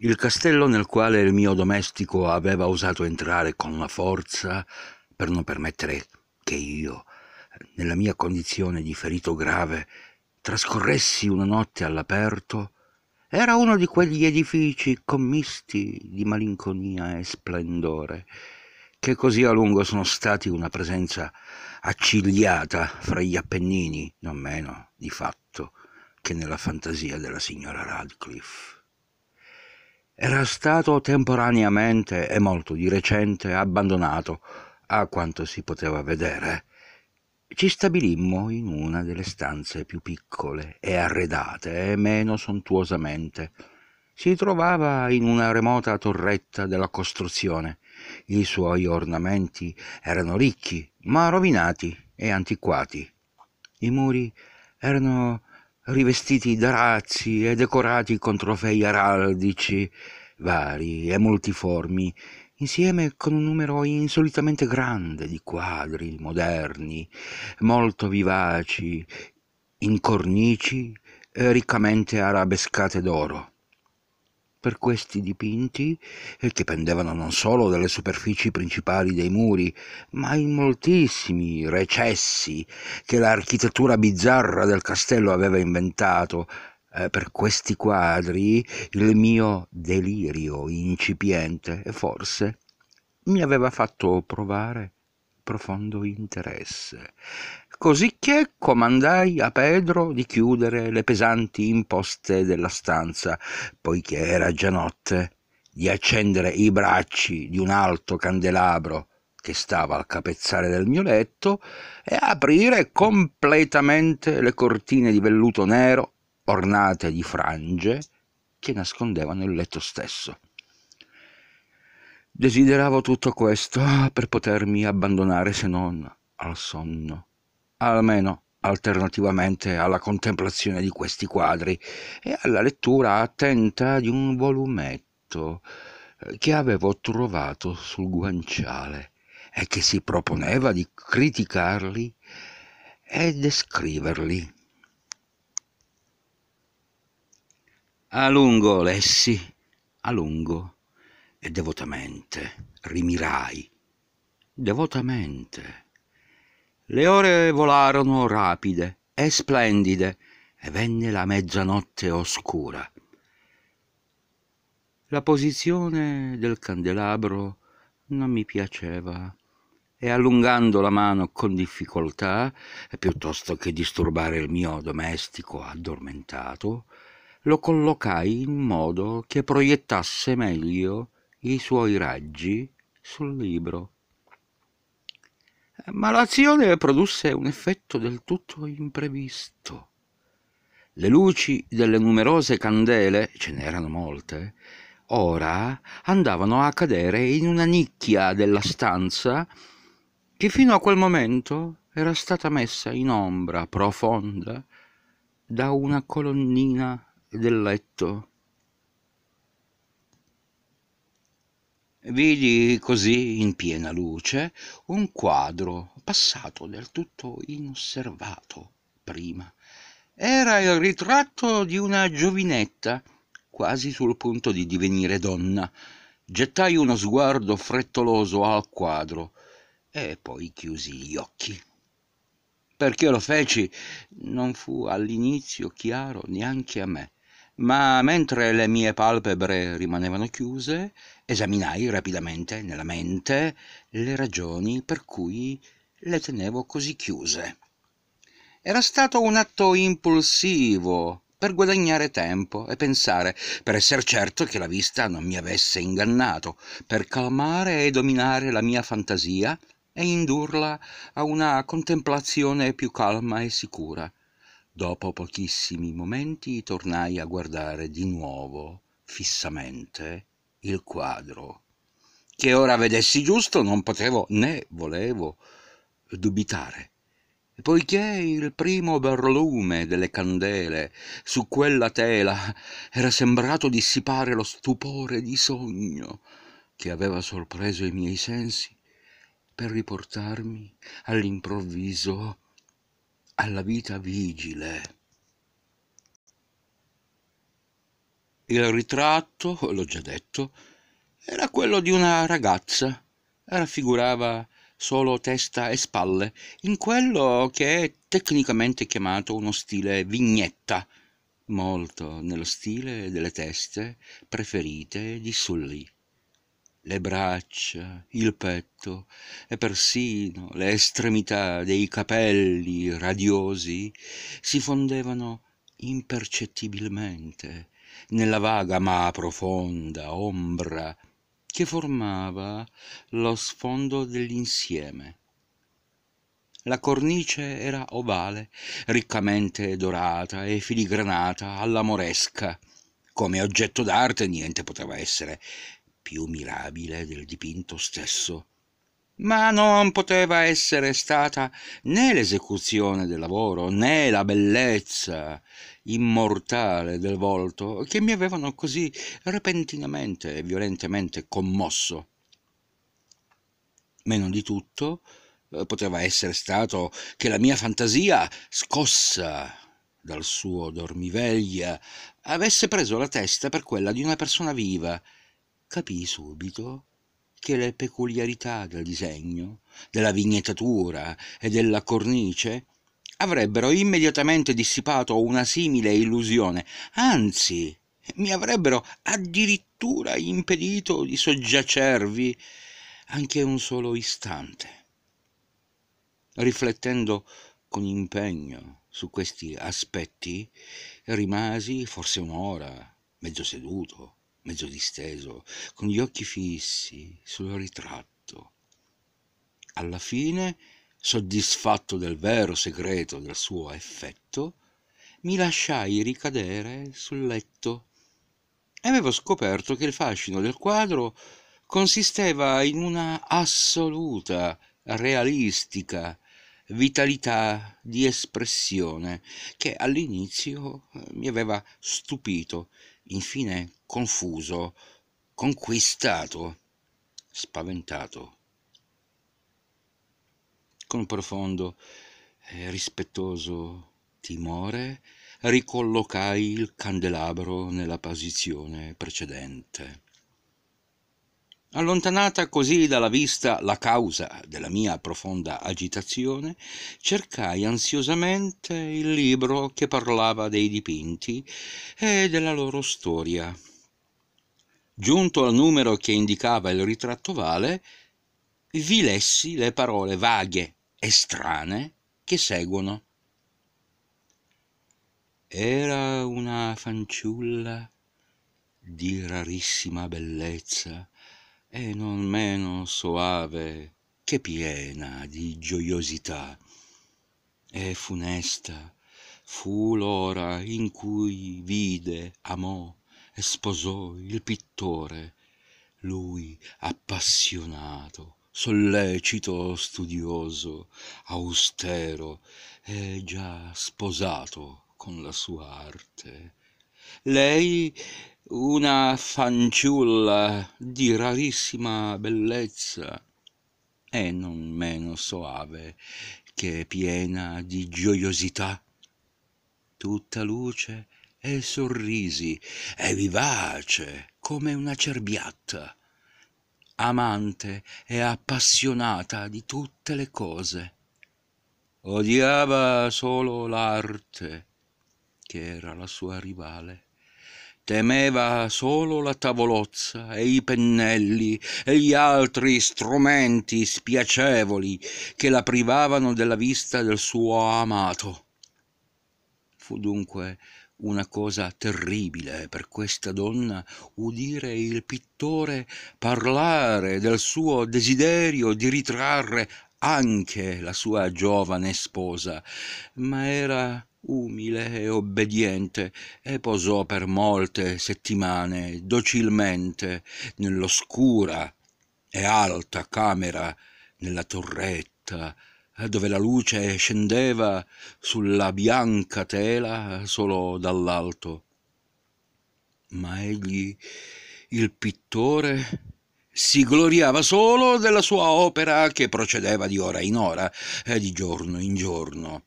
Il castello nel quale il mio domestico aveva osato entrare con la forza per non permettere che io, nella mia condizione di ferito grave, trascorressi una notte all'aperto, era uno di quegli edifici commisti di malinconia e splendore, che così a lungo sono stati una presenza accigliata fra gli Appennini, non meno, di fatto, che nella fantasia della signora Radcliffe era stato temporaneamente e molto di recente abbandonato, a quanto si poteva vedere. Ci stabilimmo in una delle stanze più piccole e arredate e meno sontuosamente. Si trovava in una remota torretta della costruzione. I suoi ornamenti erano ricchi, ma rovinati e antiquati. I muri erano rivestiti da razzi e decorati con trofei araldici vari e multiformi, insieme con un numero insolitamente grande di quadri moderni, molto vivaci, in cornici riccamente arabescate d'oro. Per questi dipinti, eh, che pendevano non solo dalle superfici principali dei muri, ma in moltissimi recessi che l'architettura bizzarra del castello aveva inventato, eh, per questi quadri il mio delirio incipiente e forse mi aveva fatto provare profondo interesse cosicché comandai a Pedro di chiudere le pesanti imposte della stanza, poiché era già notte, di accendere i bracci di un alto candelabro che stava al capezzale del mio letto e aprire completamente le cortine di velluto nero ornate di frange che nascondevano il letto stesso. Desideravo tutto questo per potermi abbandonare se non al sonno almeno alternativamente alla contemplazione di questi quadri e alla lettura attenta di un volumetto eh, che avevo trovato sul guanciale e che si proponeva di criticarli e descriverli. A lungo lessi, a lungo e devotamente rimirai, devotamente le ore volarono rapide e splendide e venne la mezzanotte oscura la posizione del candelabro non mi piaceva e allungando la mano con difficoltà, piuttosto che disturbare il mio domestico addormentato, lo collocai in modo che proiettasse meglio i suoi raggi sul libro ma l'azione produsse un effetto del tutto imprevisto. Le luci delle numerose candele, ce n'erano molte, ora andavano a cadere in una nicchia della stanza che fino a quel momento era stata messa in ombra profonda da una colonnina del letto vidi così in piena luce un quadro passato del tutto inosservato prima era il ritratto di una giovinetta quasi sul punto di divenire donna gettai uno sguardo frettoloso al quadro e poi chiusi gli occhi perché lo feci non fu all'inizio chiaro neanche a me ma mentre le mie palpebre rimanevano chiuse, esaminai rapidamente nella mente le ragioni per cui le tenevo così chiuse. Era stato un atto impulsivo per guadagnare tempo e pensare, per essere certo che la vista non mi avesse ingannato, per calmare e dominare la mia fantasia e indurla a una contemplazione più calma e sicura dopo pochissimi momenti tornai a guardare di nuovo fissamente il quadro che ora vedessi giusto non potevo né volevo dubitare poiché il primo berlume delle candele su quella tela era sembrato dissipare lo stupore di sogno che aveva sorpreso i miei sensi per riportarmi all'improvviso alla vita vigile. Il ritratto, l'ho già detto, era quello di una ragazza. Raffigurava solo testa e spalle, in quello che è tecnicamente chiamato uno stile vignetta, molto nello stile delle teste preferite di Sully le braccia, il petto e persino le estremità dei capelli radiosi si fondevano impercettibilmente nella vaga ma profonda ombra che formava lo sfondo dell'insieme. La cornice era ovale, riccamente dorata e filigranata alla moresca. Come oggetto d'arte niente poteva essere più mirabile del dipinto stesso ma non poteva essere stata né l'esecuzione del lavoro né la bellezza immortale del volto che mi avevano così repentinamente e violentemente commosso. Meno di tutto eh, poteva essere stato che la mia fantasia, scossa dal suo dormiveglia, avesse preso la testa per quella di una persona viva, capii subito che le peculiarità del disegno, della vignettatura e della cornice avrebbero immediatamente dissipato una simile illusione, anzi mi avrebbero addirittura impedito di soggiacervi anche un solo istante. Riflettendo con impegno su questi aspetti, rimasi forse un'ora, mezzo seduto, mezzo disteso, con gli occhi fissi sul ritratto. Alla fine, soddisfatto del vero segreto del suo effetto, mi lasciai ricadere sul letto e avevo scoperto che il fascino del quadro consisteva in una assoluta, realistica vitalità di espressione che all'inizio mi aveva stupito infine confuso, conquistato, spaventato. Con profondo e eh, rispettoso timore ricollocai il candelabro nella posizione precedente. Allontanata così dalla vista la causa della mia profonda agitazione, cercai ansiosamente il libro che parlava dei dipinti e della loro storia. Giunto al numero che indicava il ritratto vale, vi lessi le parole vaghe e strane che seguono. Era una fanciulla di rarissima bellezza e non meno soave che piena di gioiosità e funesta fu l'ora in cui vide amò e sposò il pittore lui appassionato sollecito studioso austero e già sposato con la sua arte lei una fanciulla di rarissima bellezza e non meno soave che piena di gioiosità tutta luce e sorrisi e vivace come una cerbiatta amante e appassionata di tutte le cose odiava solo l'arte che era la sua rivale. Temeva solo la tavolozza e i pennelli e gli altri strumenti spiacevoli che la privavano della vista del suo amato. Fu dunque una cosa terribile per questa donna udire il pittore parlare del suo desiderio di ritrarre anche la sua giovane sposa, ma era umile e obbediente, e posò per molte settimane docilmente nell'oscura e alta camera, nella torretta, dove la luce scendeva sulla bianca tela solo dall'alto. Ma egli, il pittore, si gloriava solo della sua opera che procedeva di ora in ora e di giorno in giorno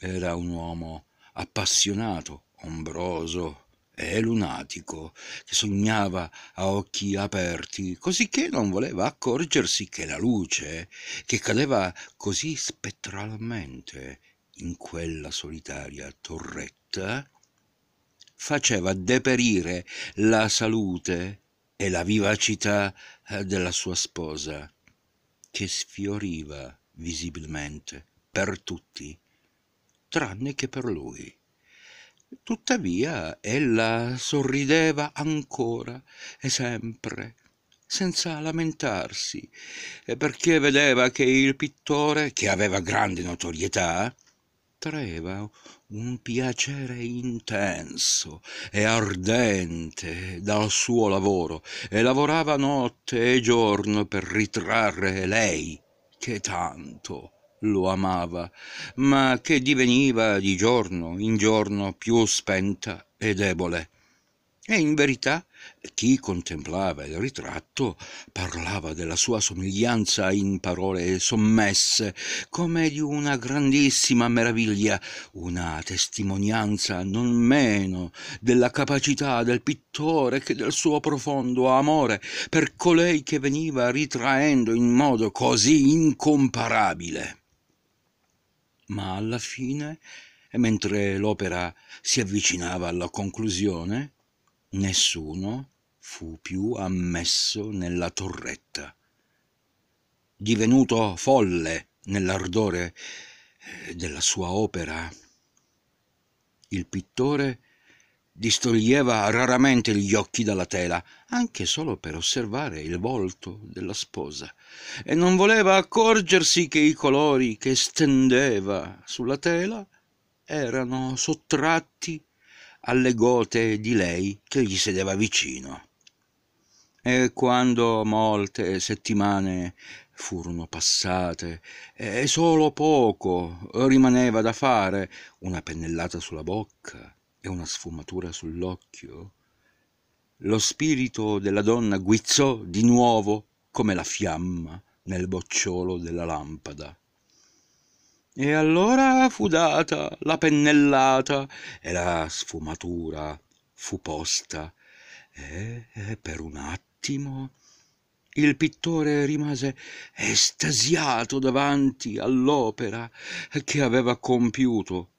era un uomo appassionato, ombroso e lunatico, che sognava a occhi aperti, cosicché non voleva accorgersi che la luce, che cadeva così spettralmente in quella solitaria torretta, faceva deperire la salute e la vivacità eh, della sua sposa, che sfioriva visibilmente per tutti tranne che per lui. Tuttavia ella sorrideva ancora e sempre, senza lamentarsi, perché vedeva che il pittore, che aveva grande notorietà, traeva un piacere intenso e ardente dal suo lavoro e lavorava notte e giorno per ritrarre lei che tanto lo amava, ma che diveniva di giorno in giorno più spenta e debole. E in verità chi contemplava il ritratto parlava della sua somiglianza in parole sommesse, come di una grandissima meraviglia, una testimonianza non meno della capacità del pittore che del suo profondo amore per colei che veniva ritraendo in modo così incomparabile ma alla fine, e mentre l'opera si avvicinava alla conclusione, nessuno fu più ammesso nella torretta. Divenuto folle nell'ardore eh, della sua opera, il pittore distoglieva raramente gli occhi dalla tela, anche solo per osservare il volto della sposa, e non voleva accorgersi che i colori che stendeva sulla tela erano sottratti alle gote di lei che gli sedeva vicino. E quando molte settimane furono passate e solo poco rimaneva da fare, una pennellata sulla bocca, e una sfumatura sull'occhio, lo spirito della donna guizzò di nuovo come la fiamma nel bocciolo della lampada. E allora fu data la pennellata e la sfumatura fu posta e, e per un attimo il pittore rimase estasiato davanti all'opera che aveva compiuto,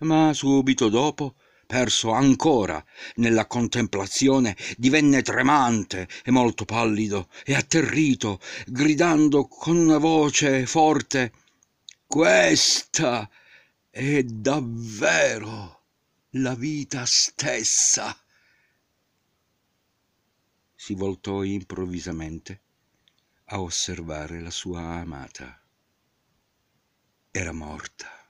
ma subito dopo perso ancora nella contemplazione divenne tremante e molto pallido e atterrito gridando con una voce forte questa è davvero la vita stessa si voltò improvvisamente a osservare la sua amata era morta